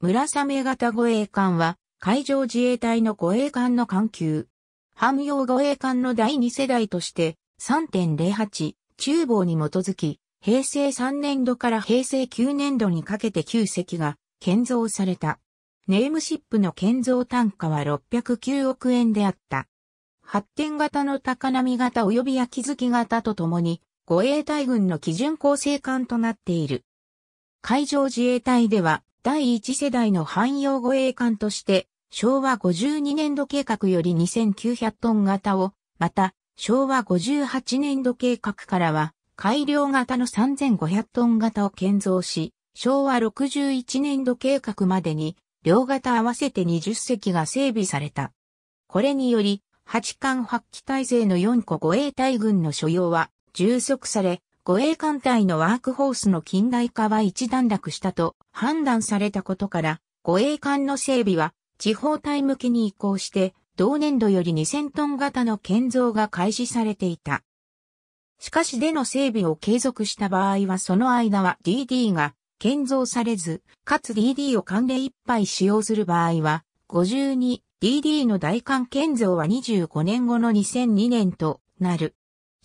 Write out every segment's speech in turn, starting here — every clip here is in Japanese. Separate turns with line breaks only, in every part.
村雨型護衛艦は、海上自衛隊の護衛艦の艦級。汎用護衛艦の第2世代として、3.08、中房に基づき、平成3年度から平成9年度にかけて9隻が建造された。ネームシップの建造単価は609億円であった。発展型の高波型及び焼き月型とともに、護衛隊軍の基準構成艦となっている。海上自衛隊では、第1世代の汎用護衛艦として、昭和52年度計画より2900トン型を、また、昭和58年度計画からは、改良型の3500トン型を建造し、昭和61年度計画までに、両型合わせて20隻が整備された。これにより、八艦発揮体制の4個護衛隊軍の所要は、充足され、護衛艦隊のワークホースの近代化は一段落したと判断されたことから、護衛艦の整備は地方隊向けに移行して、同年度より2000トン型の建造が開始されていた。しかしでの整備を継続した場合はその間は DD が建造されず、かつ DD を関連いっぱい使用する場合は、52DD の大艦建造は25年後の2002年となる。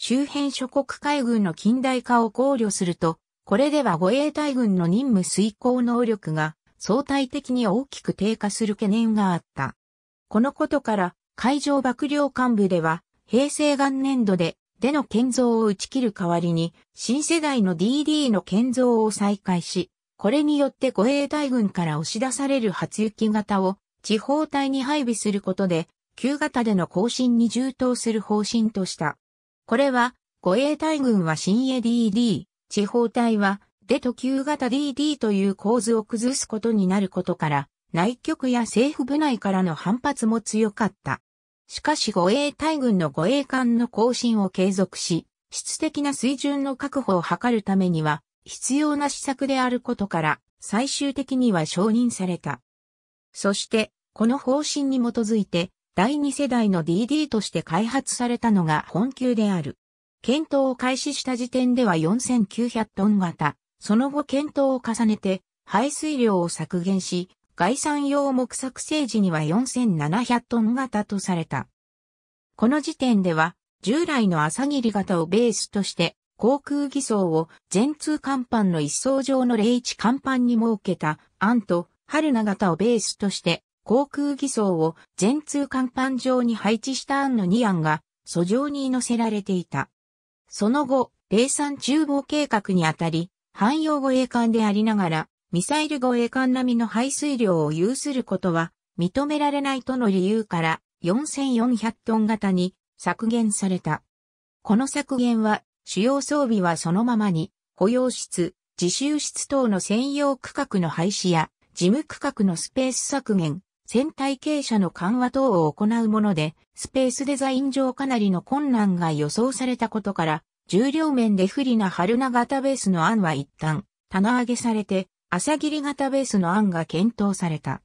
周辺諸国海軍の近代化を考慮すると、これでは護衛隊軍の任務遂行能力が相対的に大きく低下する懸念があった。このことから、海上幕僚幹部では、平成元年度で、での建造を打ち切る代わりに、新世代の DD の建造を再開し、これによって護衛隊軍から押し出される初行き型を地方隊に配備することで、旧型での更新に充当する方針とした。これは、護衛隊軍は新 a DD、地方隊は、デト旧型 DD という構図を崩すことになることから、内局や政府部内からの反発も強かった。しかし護衛隊軍の護衛艦の更新を継続し、質的な水準の確保を図るためには、必要な施策であることから、最終的には承認された。そして、この方針に基づいて、第2世代の DD として開発されたのが本級である。検討を開始した時点では4900トン型、その後検討を重ねて排水量を削減し、概算用木作成時には4700トン型とされた。この時点では、従来の朝霧型をベースとして、航空偽装を全通甲板の一層上の0一甲板に設けた、アンと春名型をベースとして、航空偽装を全通甲板上に配置した案の2案が、訴状に載せられていた。その後、零産厨房計画にあたり、汎用護衛艦でありながら、ミサイル護衛艦並みの排水量を有することは認められないとの理由から4400トン型に削減された。この削減は主要装備はそのままに保養室、自習室等の専用区画の廃止や事務区画のスペース削減、船体傾斜の緩和等を行うもので、スペースデザイン上かなりの困難が予想されたことから、重量面で不利な春名型ベースの案は一旦、棚上げされて、朝霧型ベースの案が検討された。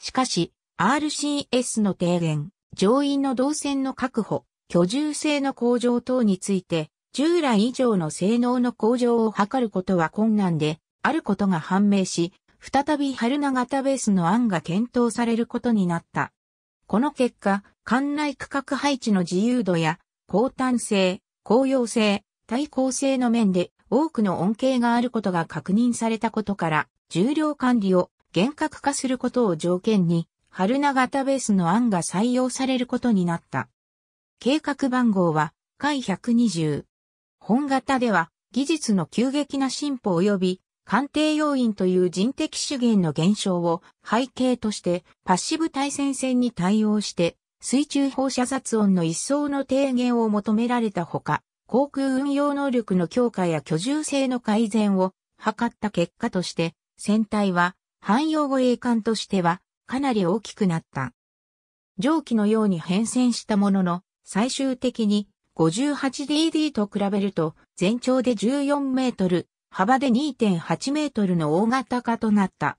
しかし、RCS の提言、乗員の動線の確保、居住性の向上等について、従来以上の性能の向上を図ることは困難で、あることが判明し、再び春名型ベースの案が検討されることになった。この結果、館内区画配置の自由度や、高端性、公用性、対抗性の面で多くの恩恵があることが確認されたことから、重量管理を厳格化することを条件に、春名型ベースの案が採用されることになった。計画番号は、回120。本型では、技術の急激な進歩及び官邸要員という人的資源の減少を背景としてパッシブ対戦線に対応して水中放射雑音の一層の低減を求められたほか、航空運用能力の強化や居住性の改善を図った結果として、船体は汎用護衛艦としてはかなり大きくなった。蒸気のように変遷したものの、最終的に 58DD と比べると全長で14メートル、幅で2.8メートルの大型化となった。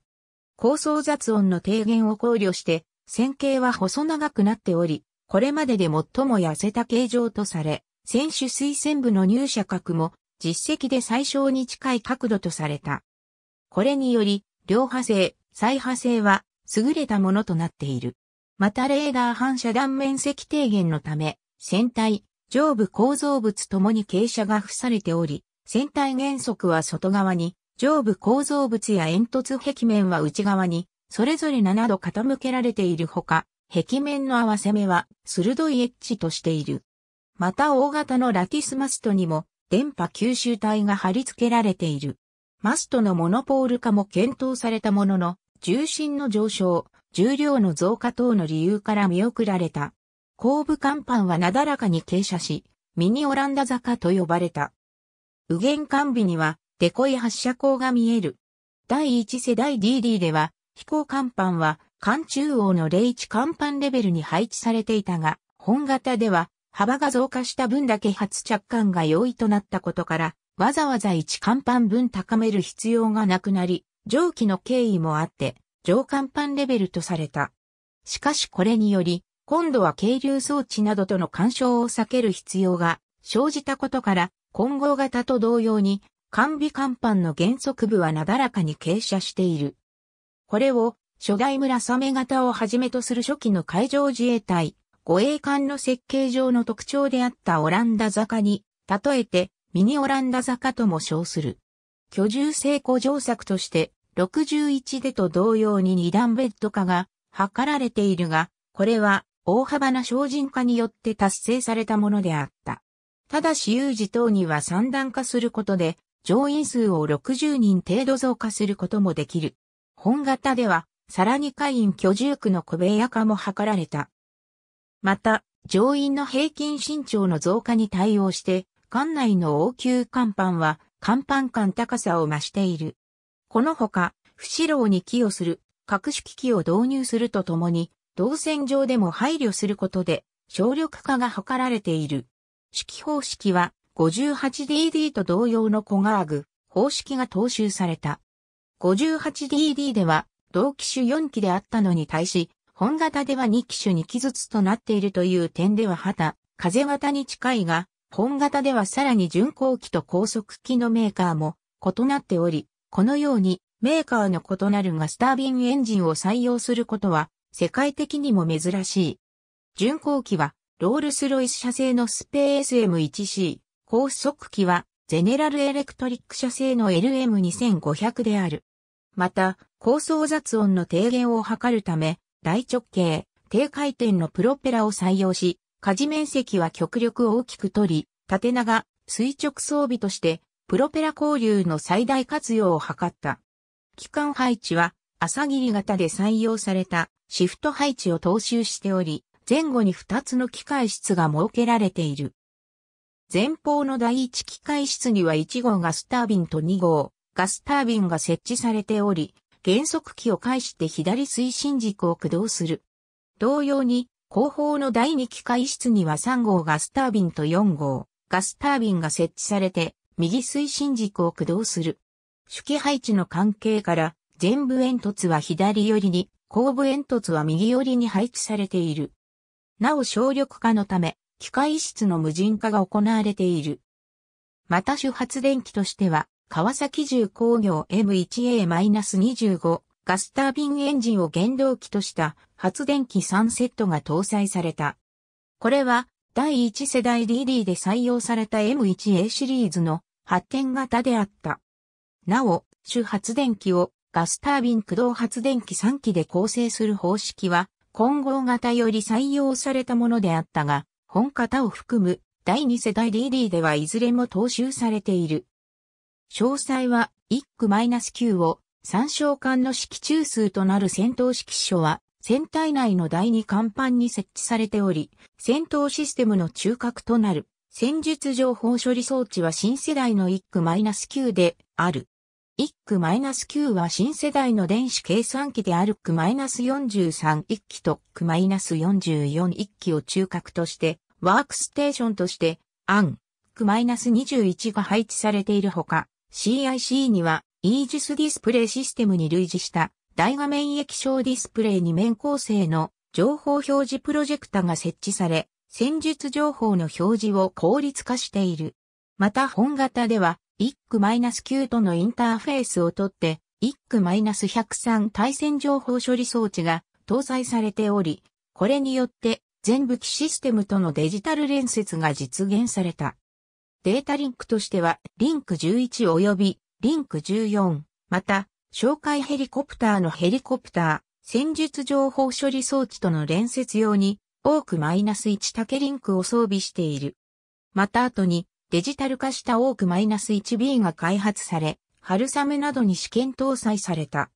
高層雑音の低減を考慮して、線形は細長くなっており、これまでで最も痩せた形状とされ、選手推薦部の入射角も実績で最小に近い角度とされた。これにより、両派性、再派性は優れたものとなっている。またレーダー反射断面積低減のため、船体、上部構造物ともに傾斜が付されており、船体原則は外側に、上部構造物や煙突壁面は内側に、それぞれ7度傾けられているほか、壁面の合わせ目は鋭いエッジとしている。また大型のラティスマストにも電波吸収体が貼り付けられている。マストのモノポール化も検討されたものの、重心の上昇、重量の増加等の理由から見送られた。後部甲板はなだらかに傾斜し、ミニオランダ坂と呼ばれた。右舷完尾には、デコイ発射口が見える。第1世代 DD では、飛行甲板は、艦中央の01甲板レベルに配置されていたが、本型では、幅が増加した分だけ発着艦が容易となったことから、わざわざ1甲板分高める必要がなくなり、上記の経緯もあって、上甲板レベルとされた。しかしこれにより、今度は軽流装置などとの干渉を避ける必要が生じたことから、混合型と同様に、完備甲板の原則部はなだらかに傾斜している。これを、初代村メ型をはじめとする初期の海上自衛隊、護衛艦の設計上の特徴であったオランダ坂に、例えて、ミニオランダ坂とも称する。居住性向上策として、61でと同様に二段ベッド化が図られているが、これは大幅な精進化によって達成されたものであった。ただし有事等には三段化することで、乗員数を60人程度増加することもできる。本型では、さらに会員居住区の小部屋化も図られた。また、乗員の平均身長の増加に対応して、館内の応急甲板は、甲板間高さを増している。このほか、不死老に寄与する、各種機器を導入するとともに、動線上でも配慮することで、省力化が図られている。式方式は 58DD と同様のコガーグ方式が踏襲された。58DD では同機種4機であったのに対し、本型では2機種2機ずつとなっているという点では旗、風型に近いが、本型ではさらに巡航機と高速機のメーカーも異なっており、このようにメーカーの異なるガスタービンエンジンを採用することは世界的にも珍しい。巡航機はロールスロイス社製のスペース M1C、高速機は、ゼネラルエレクトリック社製の LM2500 である。また、高層雑音の低減を図るため、大直径、低回転のプロペラを採用し、火事面積は極力大きく取り、縦長、垂直装備として、プロペラ交流の最大活用を図った。機関配置は、朝霧型で採用されたシフト配置を踏襲しており、前後に2つの機械室が設けられている。前方の第一機械室には1号ガスタービンと2号ガスタービンが設置されており、減速器を介して左推進軸を駆動する。同様に、後方の第2機械室には3号ガスタービンと4号ガスタービンが設置されて、右推進軸を駆動する。主機配置の関係から、前部煙突は左寄りに、後部煙突は右寄りに配置されている。なお省力化のため、機械室の無人化が行われている。また主発電機としては、川崎重工業 M1A-25 ガスタービンエンジンを原動機とした発電機3セットが搭載された。これは第1世代 DD で採用された M1A シリーズの発展型であった。なお、主発電機をガスタービン駆動発電機3機で構成する方式は混合型より採用されたものであったが、本型を含む第2世代 DD ではいずれも踏襲されている。詳細は、1区 -9 を参照艦の式中数となる戦闘式書は、船体内の第2甲板に設置されており、戦闘システムの中核となる戦術情報処理装置は新世代の1区 -9 である。一区 -9 は新世代の電子計算機である区 -43 一機と区 -44 一機を中核として、ワークステーションとして、アン、区 -21 が配置されているほか、CIC には、イージスディスプレイシステムに類似した大画面液晶ディスプレイ2面構成の情報表示プロジェクタが設置され、戦術情報の表示を効率化している。また本型では IC-9 とのインターフェースをとって、IC-103 対戦情報処理装置が搭載されており、これによって全武器システムとのデジタル連接が実現された。データリンクとしては、リンク11及びリンク14、また、哨戒ヘリコプターのヘリコプター、戦術情報処理装置との連接用に、多く -1 竹リンクを装備している。また後に、デジタル化したオーク -1B が開発され、春雨などに試験搭載された。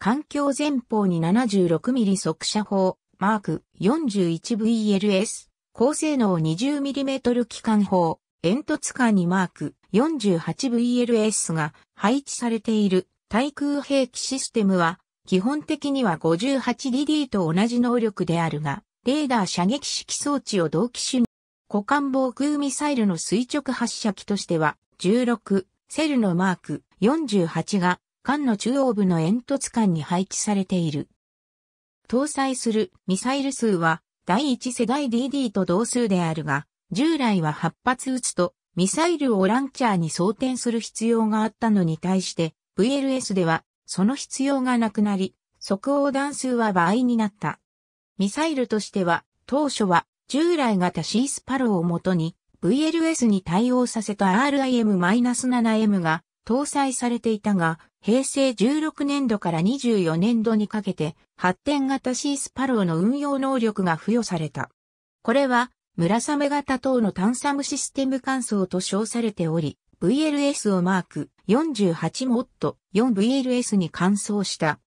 環境前方に 76mm 速射砲、マーク 41VLS、高性能 20mm 機関砲、煙突管にマーク 48VLS が配置されている対空兵器システムは、基本的には 58DD と同じ能力であるが、レーダー射撃式装置を同期種に股間防空ミサイルの垂直発射機としては、16、セルのマーク48が、艦の中央部の煙突艦に配置されている。搭載するミサイル数は、第1世代 DD と同数であるが、従来は8発撃つと、ミサイルをランチャーに装填する必要があったのに対して、VLS では、その必要がなくなり、即応弾数は倍になった。ミサイルとしては、当初は従来型シースパローをもとに VLS に対応させた RIM-7M が搭載されていたが、平成16年度から24年度にかけて発展型シースパローの運用能力が付与された。これは、サメ型等の炭酸。ムシステム換装と称されており、VLS をマーク48モッド 4VLS に換装した。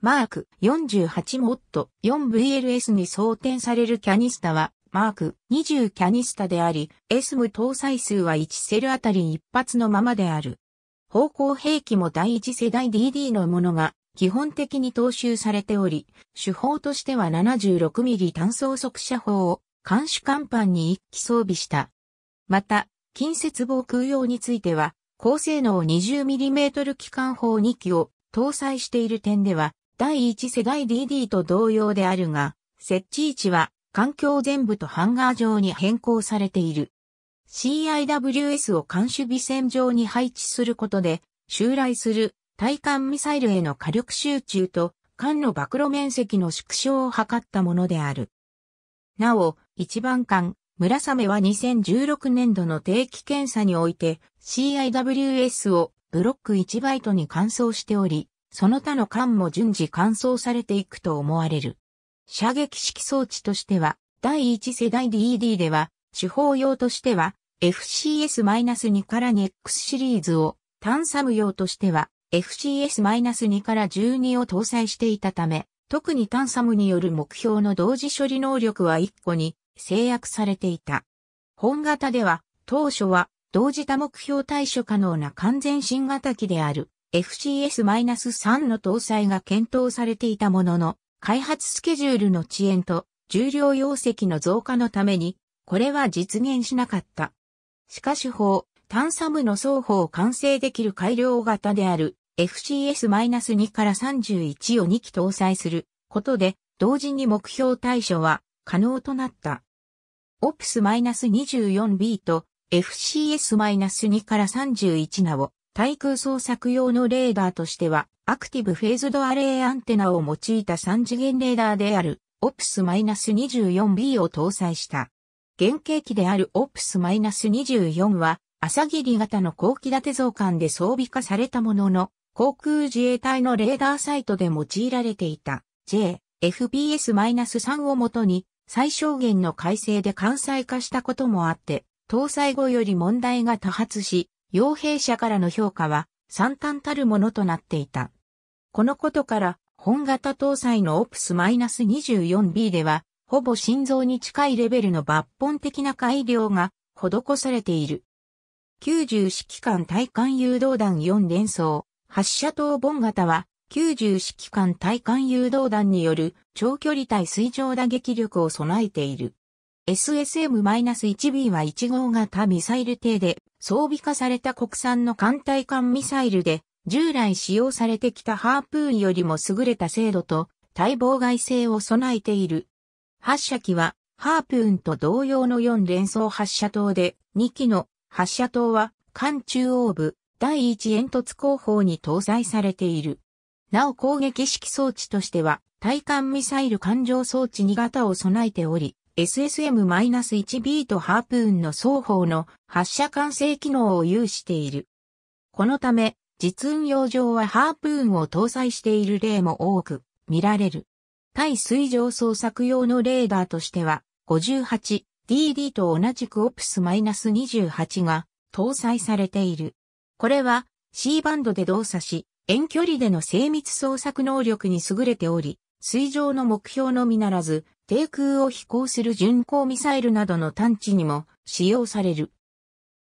マーク48モッド 4VLS に装填されるキャニスタはマーク20キャニスタであり、SM 搭載数は1セルあたり1発のままである。方向兵器も第1世代 DD のものが基本的に踏襲されており、手法としては 76mm 単装速射砲を監視甲板に一機装備した。また、近接防空用については、高性能 20mm 機関砲2機を搭載している点では、第1世代 DD と同様であるが、設置位置は環境全部とハンガー状に変更されている。CIWS を監視備線上に配置することで、襲来する対艦ミサイルへの火力集中と、艦の暴露面積の縮小を図ったものである。なお、一番艦、村雨は2016年度の定期検査において CIWS をブロック1バイトに換装しており、その他の艦も順次乾燥されていくと思われる。射撃式装置としては、第1世代 DED では、手法用としては、FCS-2 から2 x シリーズを、探サム用としては、FCS-2 から12を搭載していたため、特に探サムによる目標の同時処理能力は1個に制約されていた。本型では、当初は、同時多目標対処可能な完全新型機である FCS-3 の搭載が検討されていたものの、開発スケジュールの遅延と重量容積の増加のために、これは実現しなかった。しかし法、探サムの双方を完成できる改良型である FCS-2 から31を2機搭載することで、同時に目標対処は可能となった。オプス -24B と FCS-2 から31なを対空捜索用のレーダーとしては、アクティブフェーズドアレイアンテナを用いた3次元レーダーである、OPS-24B を搭載した。原型機である OPS-24 は、朝霧型の後期立て増艦で装備化されたものの、航空自衛隊のレーダーサイトで用いられていた JFPS-3 をもとに最小限の改正で関西化したこともあって、搭載後より問題が多発し、傭兵者からの評価は惨憺たるものとなっていた。このことから、本型搭載のオプス -24B では、ほぼ心臓に近いレベルの抜本的な改良が施されている。90指揮官対艦誘導弾4連装、発射塔本型は、90指揮官対艦誘導弾による長距離対水上打撃力を備えている。SSM-1B は1号型ミサイル艇で装備化された国産の艦隊艦ミサイルで、従来使用されてきたハープーンよりも優れた精度と、対妨害性を備えている。発射機は、ハープーンと同様の4連装発射塔で、2機の発射塔は、艦中央部、第1煙突後方に搭載されている。なお攻撃式装置としては、対艦ミサイル艦上装置2型を備えており、SSM-1B とハープーンの双方の発射管制機能を有している。このため、実運用上はハープーンを搭載している例も多く見られる。対水上捜索用のレーダーとしては、58DD と同じく OPS-28 が搭載されている。これは C バンドで動作し、遠距離での精密捜索能力に優れており、水上の目標のみならず、低空を飛行する巡航ミサイルなどの探知にも使用される。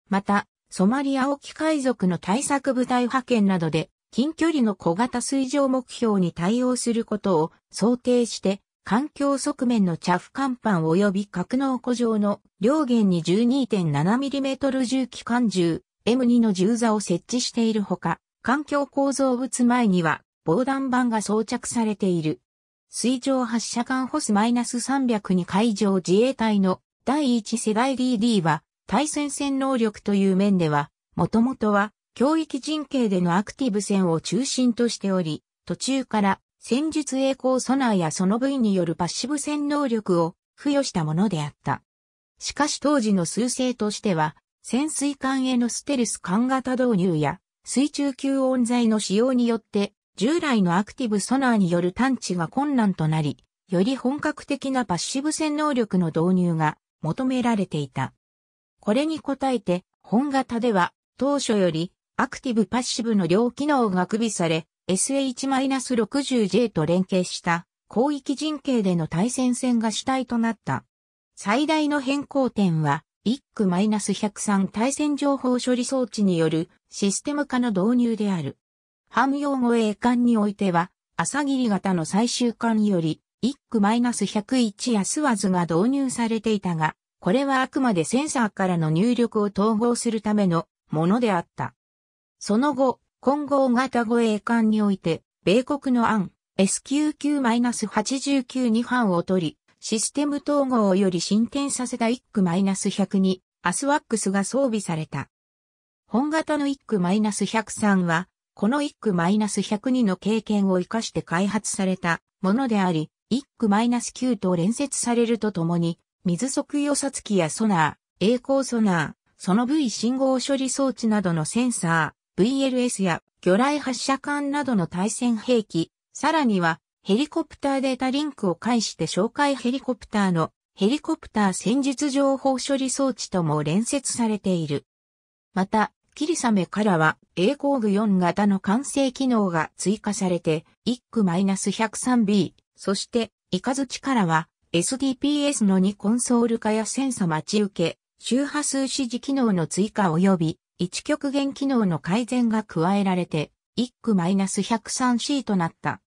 また、ソマリア沖海賊の対策部隊派遣などで、近距離の小型水上目標に対応することを想定して、環境側面のチャフ甲板及び格納庫上の両弦に 12.7mm 重機関銃 M2 の銃座を設置しているほか、環境構造物前には防弾板が装着されている。水上発射艦ホス -300 に海上自衛隊の第一世代 DD は対戦戦能力という面では、もともとは教育陣形でのアクティブ戦を中心としており、途中から戦術栄光ソナーやその部位によるパッシブ戦能力を付与したものであった。しかし当時の数勢としては、潜水艦へのステルス艦型導入や水中吸音材の使用によって従来のアクティブソナーによる探知が困難となり、より本格的なパッシブ戦能力の導入が求められていた。これに応えて、本型では当初よりアクティブパッシブの両機能が区備され、SH-60J と連携した広域陣形での対戦線が主体となった。最大の変更点は、IC-103 対戦情報処理装置によるシステム化の導入である。汎用語衛艦においては、朝霧型の最終巻より、一区 -101 やスワズが導入されていたが、これはあくまでセンサーからの入力を統合するためのものであった。その後、混合型護衛艦において、米国の案 s q 9 8 9に版を取り、システム統合より進展させた1区 -100 にアスワックスが装備された。本型の1区 -103 はこの1区 -102 の経験を活かして開発されたものであり、1区 -9 と連接されるとともに、水測予察機やソナー、栄光ソナー、その V 信号処理装置などのセンサー、VLS や魚雷発射管などの対戦兵器、さらにはヘリコプターデータリンクを介して紹介ヘリコプターのヘリコプター戦術情報処理装置とも連接されている。また、霧雨からは、A 工具4型の完成機能が追加されて、1区 -103B、そして、イカズチからは、SDPS の2コンソール化やセンサ待ち受け、周波数指示機能の追加及び、1極限機能の改善が加えられて、1区 -103C となった。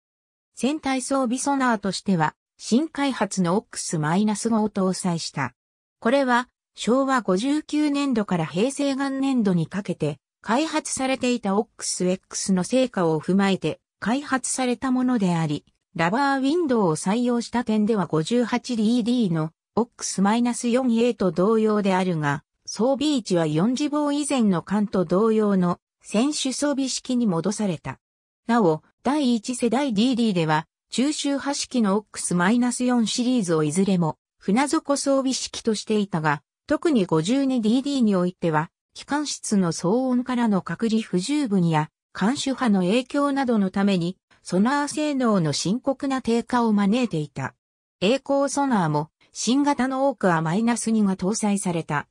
船体装備ソナーとしては、新開発の OX-5 を搭載した。これは、昭和59年度から平成元年度にかけて、開発されていた OXX の成果を踏まえて、開発されたものであり、ラバーウィンドウを採用した点では 58DD の OX-4A と同様であるが、装備位置は4次棒以前の艦と同様の選手装備式に戻された。なお、第1世代 DD では、中周波式の OX-4 シリーズをいずれも船底装備式としていたが、特に 52DD においては、機関室の騒音からの隔離不十分や、監視波の影響などのために、ソナー性能の深刻な低下を招いていた。栄光ソナーも、新型の多くはマイナス2が搭載された。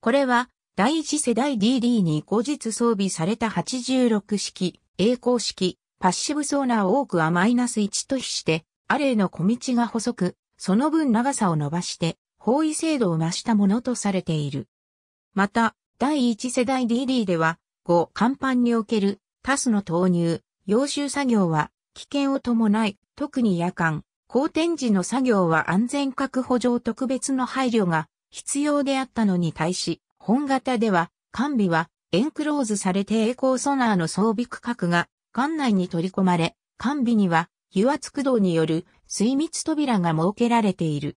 これは、第一世代 DD に後日装備された86式、栄光式、パッシブソーナー多くはマイナス1と比して、アレイの小道が細く、その分長さを伸ばして、高意精度を増したものとされている。また、第1世代 DD では、5、甲板におけるタスの投入、要収作業は危険を伴い、特に夜間、荒天時の作業は安全確保上特別の配慮が必要であったのに対し、本型では、完備はエンクローズされて栄光ソナーの装備区画が艦内に取り込まれ、完備には油圧駆動による水密扉が設けられている。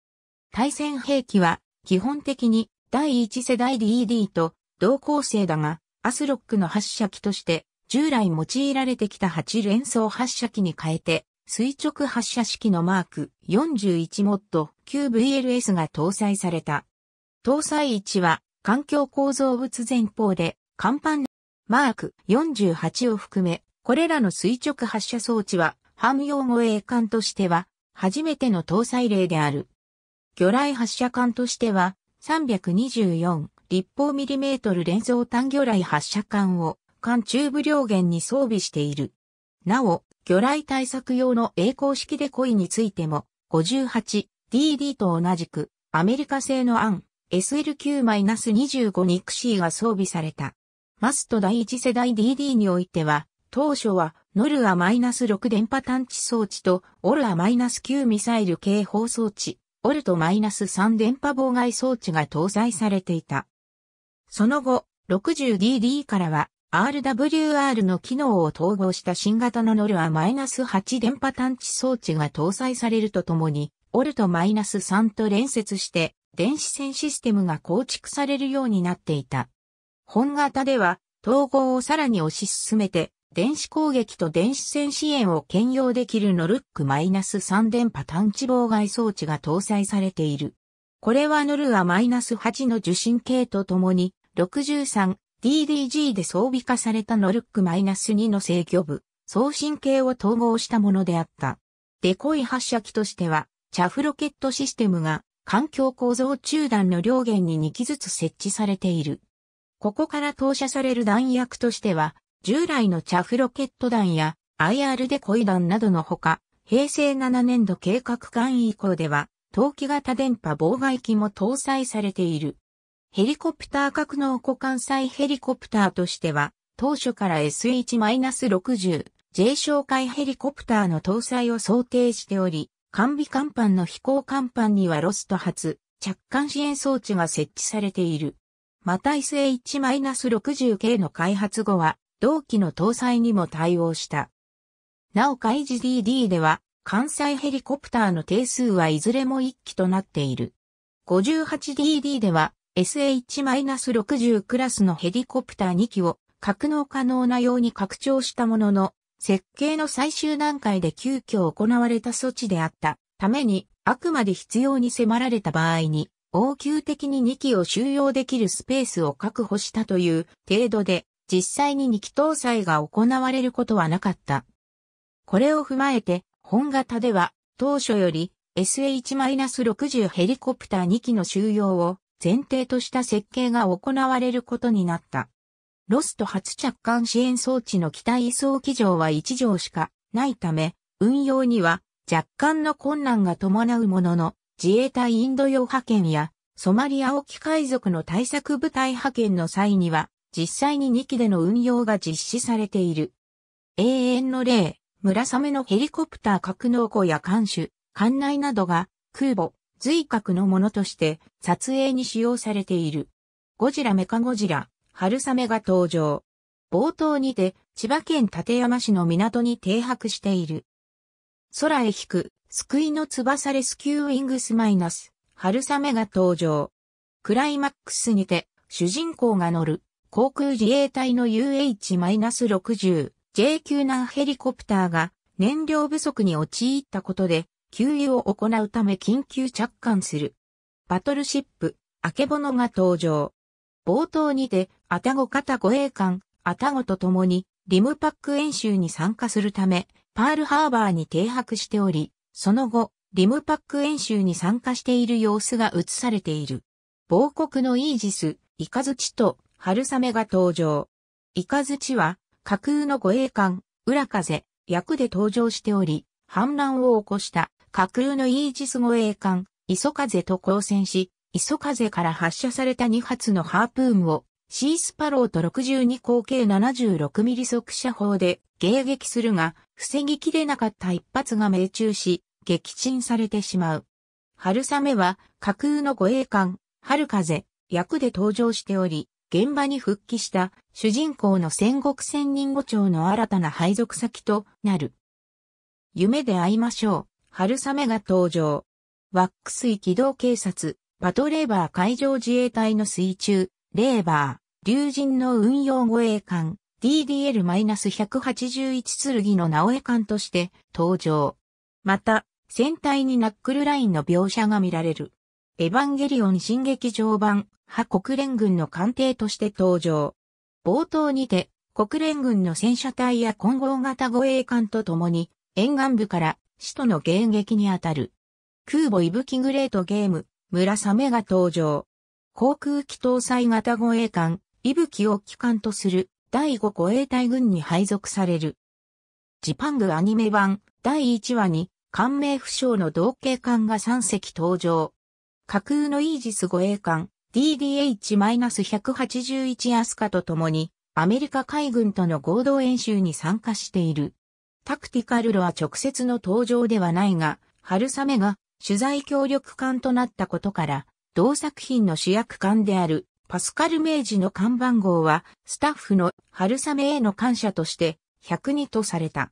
対戦兵器は基本的に第1世代 DD と同構成だが、アスロックの発射機として従来用いられてきた8連装発射機に変えて、垂直発射式のマーク41モッド QVLS が搭載された。搭載位置は環境構造物前方で、甲板マーク48を含め、これらの垂直発射装置は、反用護衛艦としては、初めての搭載例である。魚雷発射管としては、324立方ミリメートル連装単魚雷発射管を艦中部両舷に装備している。なお、魚雷対策用の栄光式デコイについても、58DD と同じく、アメリカ製のアン SL9-25 ニクシーが装備された。マスト第一世代 DD においては、当初は、ノルア -6 電波探知装置と、オルア -9 ミサイル警報装置オルト -3 電波妨害装置が搭載されていた。その後、60DD からは RWR の機能を統合した新型のノルア -8 電波探知装置が搭載されるとともに、オルト -3 と連接して電子線システムが構築されるようになっていた。本型では統合をさらに推し進めて電子攻撃と電子戦支援を兼用できるノルックマイナス -3 電波探知妨害装置が搭載されている。これはノルアマイナス -8 の受信系とともに 63DDG で装備化されたノルックマイナス -2 の制御部、送信系を統合したものであった。デコイ発射機としては、チャフロケットシステムが環境構造中段の両弦に2機ずつ設置されている。ここから投射される弾薬としては、従来のチャフロケット弾や IR デコイ弾などのほか、平成7年度計画間以降では、陶器型電波妨害機も搭載されている。ヘリコプター格納庫関西ヘリコプターとしては、当初から s h 6 0 J 紹介ヘリコプターの搭載を想定しており、完備甲板の飛行甲板にはロスト発、着艦支援装置が設置されている。また S H-60K の開発後は、同期の搭載にも対応した。なおか HDD では、関西ヘリコプターの定数はいずれも1機となっている。58DD では、SH-60 クラスのヘリコプター2機を格納可能なように拡張したものの、設計の最終段階で急遽行われた措置であったために、あくまで必要に迫られた場合に、応急的に2機を収容できるスペースを確保したという程度で、実際に2期搭載が行われることはなかった。これを踏まえて、本型では当初より SH-60 ヘリコプター2機の収容を前提とした設計が行われることになった。ロスト初着艦支援装置の機体移送機場は1乗しかないため、運用には若干の困難が伴うものの、自衛隊インド洋派遣やソマリア沖海賊の対策部隊派遣の際には、実際に2機での運用が実施されている。永遠の霊、村雨のヘリコプター格納庫や艦首、艦内などが空母、随格のものとして撮影に使用されている。ゴジラメカゴジラ、春雨が登場。冒頭にて千葉県館山市の港に停泊している。空へ引く、救いの翼レスキューウィングスマイナス、春雨が登場。クライマックスにて主人公が乗る航空自衛隊の UH-60J q 難ヘリコプターが燃料不足に陥ったことで、給油を行うため緊急着艦する。バトルシップ、アケボノが登場。冒頭にて、アタゴ型護衛艦、アタゴと共に、リムパック演習に参加するため、パールハーバーに停泊しており、その後、リムパック演習に参加している様子が映されている。防国のイージス、イカズチと春雨が登場。イカズチは、架空の護衛艦、浦風、役で登場しており、反乱を起こした架空のイージス護衛艦、磯風と交戦し、磯風から発射された2発のハープーンを、シースパローと62口径7 6ミリ速射砲で迎撃するが、防ぎきれなかった一発が命中し、撃沈されてしまう。春雨は、架空の護衛艦、春風、役で登場しており、現場に復帰した主人公の戦国千人五長の新たな配属先となる。夢で会いましょう。春雨が登場。ワックス機動警察、パトレーバー海上自衛隊の水中、レーバー、竜神の運用護衛艦、DDL-181 剣の直江艦として登場。また、船体にナックルラインの描写が見られる。エヴァンゲリオン新劇場版派国連軍の艦艇として登場。冒頭にて、国連軍の戦車隊や混合型護衛艦と共に、沿岸部から首都の迎撃にあたる。空母イブキグレートゲーム、村雨が登場。航空機搭載型護衛艦、イブキを機関とする第5護衛隊軍に配属される。ジパングアニメ版第1話に、官名不詳の同型艦が3隻登場。架空のイージス護衛艦、DDH-181 アスカと共にアメリカ海軍との合同演習に参加している。タクティカルロは直接の登場ではないが、春雨が取材協力艦となったことから、同作品の主役艦であるパスカル明治の看板号は、スタッフの春雨への感謝として102とされた。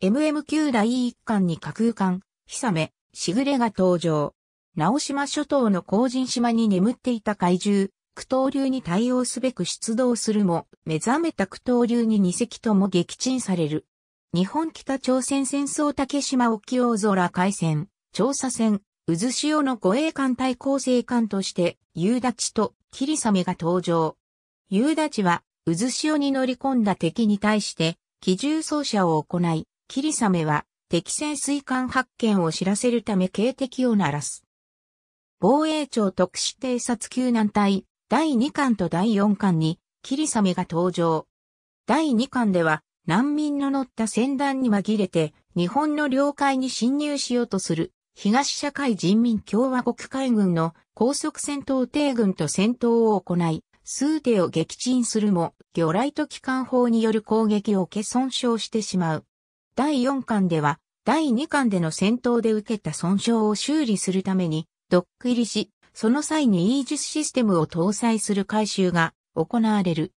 MM 級第1艦に架空艦、ヒサメ、しぐれが登場。直島諸島の後人島に眠っていた怪獣、苦闘流に対応すべく出動するも、目覚めた苦闘流に2隻とも撃沈される。日本北朝鮮戦争竹島沖大空海戦、調査船、渦潮の護衛艦対抗生艦として、夕立と霧雨が登場。夕立は、渦潮に乗り込んだ敵に対して、機銃奏車を行い、霧雨は、敵潜水艦発見を知らせるため警笛を鳴らす。防衛庁特殊偵察救難隊第2巻と第4巻に、霧雨が登場。第2巻では、難民の乗った船団に紛れて、日本の領海に侵入しようとする、東社会人民共和国海軍の高速戦闘艇軍と戦闘を行い、数艇を撃沈するも、魚雷と機関砲による攻撃を受け損傷してしまう。第4巻では、第2巻での戦闘で受けた損傷を修理するために、ドック入りし、その際にイージスシステムを搭載する改修が行われる。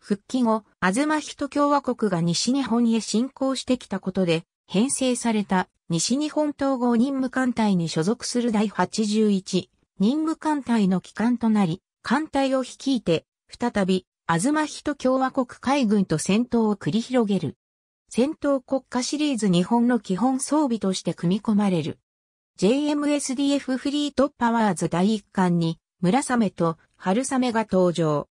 復帰後、アズマヒト共和国が西日本へ侵攻してきたことで、編成された西日本統合任務艦隊に所属する第81任務艦隊の機関となり、艦隊を率いて、再び、アズマヒト共和国海軍と戦闘を繰り広げる。戦闘国家シリーズ日本の基本装備として組み込まれる。JMSDF フリートパワーズ第1巻に、村雨と春雨が登場。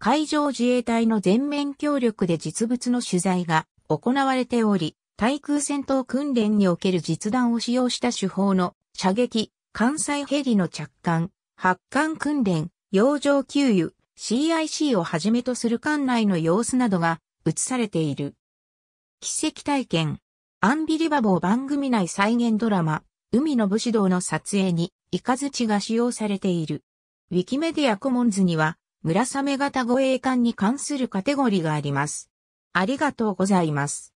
海上自衛隊の全面協力で実物の取材が行われており、対空戦闘訓練における実弾を使用した手法の射撃、関西ヘリの着艦、発艦訓練、洋上給油、CIC をはじめとする艦内の様子などが映されている。奇跡体験。アンビリバボー番組内再現ドラマ、海の武士道の撮影に、イカズチが使用されている。ウィキメディアコモンズには、村雨型護衛艦に関するカテゴリがあります。ありがとうございます。